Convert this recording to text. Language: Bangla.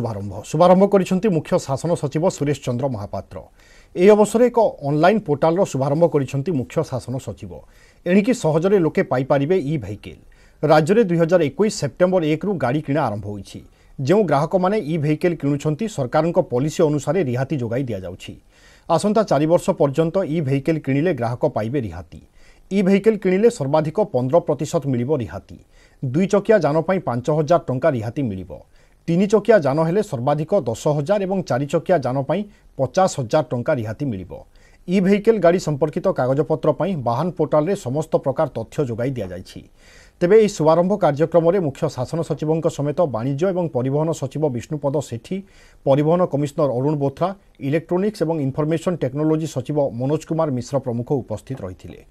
শুভারম্ভ শুভারম্ভ করেছেন মুখ্য শাসন সচিব সুরেশ চন্দ্র মহাপাত্র এই অবসরে এক অনলাইন পোর্টালর শুভারম্ভ করেছেন মুখ্য শাসন সচিব এণিকি সহজরে লোকে পাইপারে ই ভেহিকেল রাজ্যে দুই হাজার একুশ সেপ্টেম্বর একরু গাড়ি কিণা আরম্ভ হয়েছে যে গ্রাহক মানে ই ভেহিকেল কিণুচার সরকার পলিসি অনুসারে রিহাতি যোগাই যাচ্ছি আসন্তা চারি বর্ষ পর্যন্ত ই ভেহিকেল কিণিলে গ্রাহক পাইবে রিহাতি ই ভেহিকেল কিণিলে সর্বাধিক পনেরো প্রতিশত মিলব রিহাতি দুই চকিয়া যান পাঁচ হাজার টঙ্কা রিহাতি মিলবে ତିନି ଚକିଆ ଯାନ ହେଲେ ସର୍ବାଧିକ ଦଶ ହଜାର ଏବଂ ଚାରି ଚକିଆ ଯାନ ପାଇଁ ପଚାଶ ହଜାର ଟଙ୍କା ରିହାତି ମିଳିବ ଇ ଭେହିକେଲ୍ ଗାଡ଼ି ସମ୍ପର୍କିତ କାଗଜପତ୍ର ପାଇଁ ବାହାନ ପୋର୍ଟାଲରେ ସମସ୍ତ ପ୍ରକାର ତଥ୍ୟ ଯୋଗାଇ ଦିଆଯାଇଛି ତେବେ ଏହି ଶୁଭାରମ୍ଭ କାର୍ଯ୍ୟକ୍ରମରେ ମୁଖ୍ୟ ଶାସନ ସଚିବଙ୍କ ସମେତ ବାଣିଜ୍ୟ ଏବଂ ପରିବହନ ସଚିବ ବିଷ୍ଣୁପଦ ସେଠୀ ପରିବହନ କମିଶନର ଅରୁଣ ବୋଥ୍ରା ଇଲେକ୍ଟ୍ରୋନିକ୍ସ ଏବଂ ଇନ୍ଫର୍ମେସନ୍ ଟେକ୍ନୋଲୋଜି ସଚିବ ମନୋଜ କୁମାର ମିଶ୍ର ପ୍ରମୁଖ ଉପସ୍ଥିତ ରହିଥିଲେ